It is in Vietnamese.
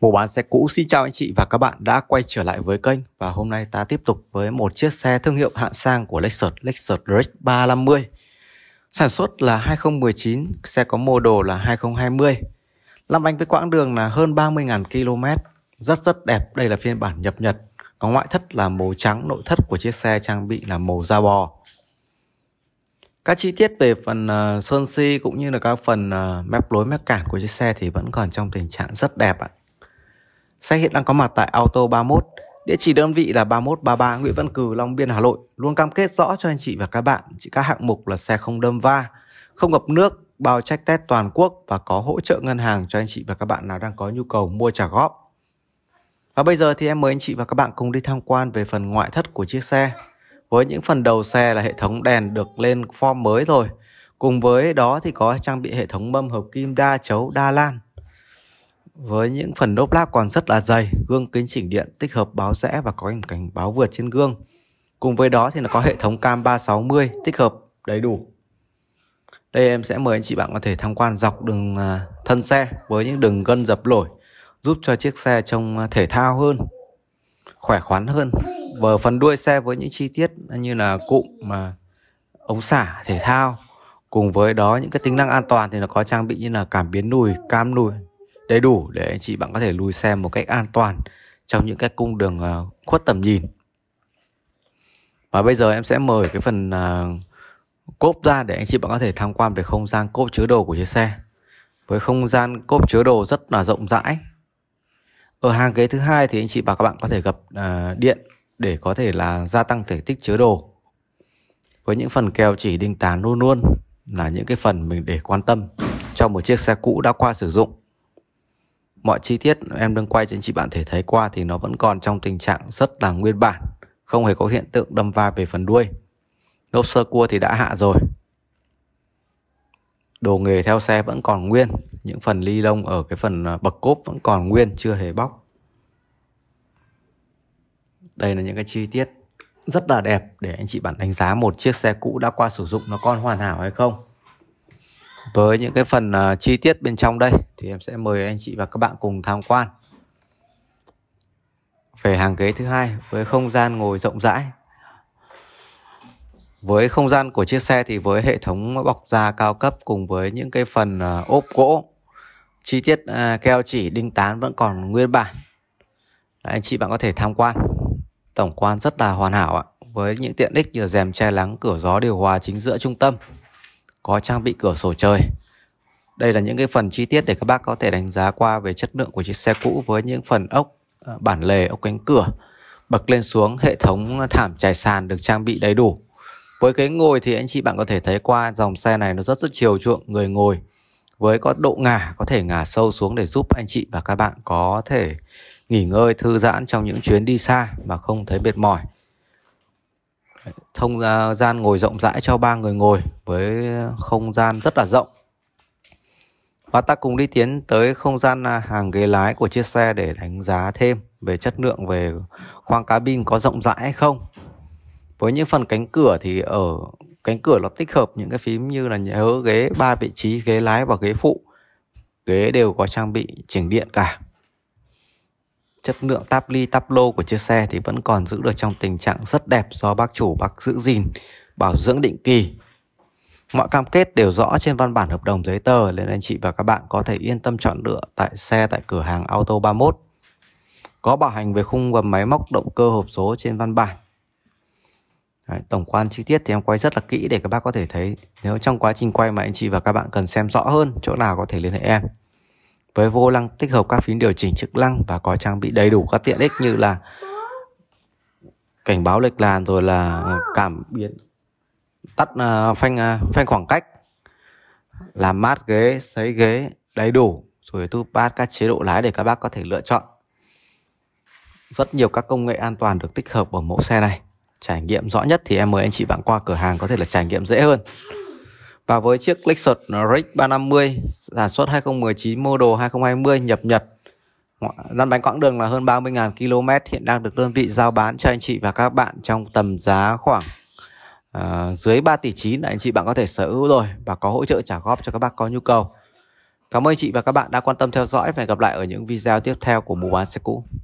Mua bán xe cũ xin chào anh chị và các bạn đã quay trở lại với kênh và hôm nay ta tiếp tục với một chiếc xe thương hiệu hạng sang của Lexus, Lexus RX 350. Sản xuất là 2019, xe có mô model là 2020. Lăn bánh với quãng đường là hơn 30.000 km, rất rất đẹp. Đây là phiên bản nhập nhật, có ngoại thất là màu trắng, nội thất của chiếc xe trang bị là màu da bò. Các chi tiết về phần uh, sơn si cũng như là các phần uh, mép lối mép cản của chiếc xe thì vẫn còn trong tình trạng rất đẹp ạ. À. Xe hiện đang có mặt tại Auto 31, địa chỉ đơn vị là 3133 Nguyễn Văn Cừ, Long Biên, Hà Nội. Luôn cam kết rõ cho anh chị và các bạn chỉ các hạng mục là xe không đâm va, không ngập nước, bao trách test toàn quốc và có hỗ trợ ngân hàng cho anh chị và các bạn nào đang có nhu cầu mua trả góp. Và bây giờ thì em mời anh chị và các bạn cùng đi tham quan về phần ngoại thất của chiếc xe. Với những phần đầu xe là hệ thống đèn được lên form mới rồi. Cùng với đó thì có trang bị hệ thống mâm hợp kim đa chấu đa lan với những phần đốp lát còn rất là dày, gương kính chỉnh điện tích hợp báo rẽ và có hình cảnh báo vượt trên gương. Cùng với đó thì nó có hệ thống cam 360 tích hợp đầy đủ. Đây em sẽ mời anh chị bạn có thể tham quan dọc đường à, thân xe với những đường gân dập nổi giúp cho chiếc xe trông à, thể thao hơn, khỏe khoắn hơn. Và phần đuôi xe với những chi tiết như là cụm mà ống xả thể thao cùng với đó những cái tính năng an toàn thì nó có trang bị như là cảm biến lùi, cam lùi, đầy đủ để anh chị bạn có thể lùi xe một cách an toàn trong những cái cung đường uh, khuất tầm nhìn và bây giờ em sẽ mời cái phần ờ, cốp ra để anh chị bạn có thể tham quan về không gian cốp chứa đồ của chiếc xe với không gian cốp chứa đồ rất là rộng rãi ở hàng ghế thứ hai thì anh chị và các bạn có thể gặp ờ, điện để có thể là gia tăng thể tích chứa đồ với những phần keo chỉ đinh tán luôn luôn là những cái phần mình để quan tâm cho một chiếc xe cũ đã qua sử dụng mọi chi tiết em đang quay cho anh chị bạn thể thấy qua thì nó vẫn còn trong tình trạng rất là nguyên bản không hề có hiện tượng đâm va về phần đuôi lốp sơ cua thì đã hạ rồi đồ nghề theo xe vẫn còn nguyên những phần ly lông ở cái phần à, bậc cốp vẫn còn nguyên chưa hề bóc đây là những cái chi tiết rất là đẹp để anh chị bạn đánh giá một chiếc xe cũ đã qua sử dụng nó còn hoàn hảo hay không với những cái phần uh, chi tiết bên trong đây thì em sẽ mời anh chị và các bạn cùng tham quan về hàng ghế thứ hai với không gian ngồi rộng rãi với không gian của chiếc xe thì với hệ thống bọc da cao cấp cùng với những cái phần uh, ốp gỗ chi tiết uh, keo chỉ đinh tán vẫn còn nguyên bản Đấy, anh chị bạn có thể tham quan tổng quan rất là hoàn hảo ạ với những tiện ích như rèm che lắng cửa gió điều hòa chính giữa trung tâm có trang bị cửa sổ trời đây là những cái phần chi tiết để các bác có thể đánh giá qua về chất lượng của chiếc xe cũ với những phần ốc ờ, bản lề ốc cánh cửa bậc lên xuống hệ thống thảm trải sàn được trang bị đầy đủ với ghế ngồi thì anh chị bạn có thể thấy qua dòng xe này nó rất rất chiều chuộng người ngồi với có độ ngả có thể ngả sâu xuống để giúp anh chị và các bạn có thể nghỉ ngơi thư giãn trong những chuyến đi xa mà không thấy mệt mỏi thông gian ngồi rộng rãi cho ba người ngồi với không gian rất là rộng và ta cùng đi tiến tới không gian à, hàng ghế lái của chiếc xe để đánh giá thêm về chất lượng về khoang cabin có rộng rãi hay không với những phần cánh cửa thì ở cánh cửa nó tích hợp những cái phím như là nhớ ghế ba vị trí ghế lái và ghế phụ ghế đều có trang bị chỉnh điện cả chất lượng táp ly táp lô của chiếc xe thì vẫn còn giữ được trong tình trạng rất đẹp do bác chủ bác giữ gìn bảo dưỡng định kỳ mọi cam kết đều rõ trên văn bản hợp đồng giấy tờ nên anh chị và các bạn có thể yên tâm chọn lựa tại xe tại cửa hàng Auto 31 có bảo hành về khung gầm máy móc động cơ hộp số trên văn bản Đấy, tổng quan chi tiết thì em quay rất là kỹ để các bác có thể thấy nếu trong quá trình quay mà anh chị và các bạn cần xem rõ hơn chỗ nào có thể liên hệ em với vô lăng tích hợp các phím điều chỉnh chức năng và có trang bị đầy đủ các tiện ích như là cảnh báo lệch làn rồi là cảm biến tắt uh, phanh uh, phanh khoảng cách làm mát ghế sấy ghế đầy đủ rồi bát các chế độ lái để các bác có thể lựa chọn rất nhiều các công nghệ an toàn được tích hợp ở mẫu xe này trải nghiệm rõ nhất thì em mời anh chị bạn qua cửa hàng có thể là trải nghiệm dễ hơn và với chiếc Lexus RX 350 sản xuất 2019 model 2020 nhập Nhật lăn bánh quãng đường là hơn 30.000 km hiện đang được đơn vị giao bán cho anh chị và các bạn trong tầm giá khoảng uh, dưới 3 tỷ 9 là anh chị bạn có thể sở hữu rồi và có hỗ trợ trả góp cho các bác có nhu cầu. Cảm ơn chị và các bạn đã quan tâm theo dõi và hẹn gặp lại ở những video tiếp theo của Mùa bán xe cũ.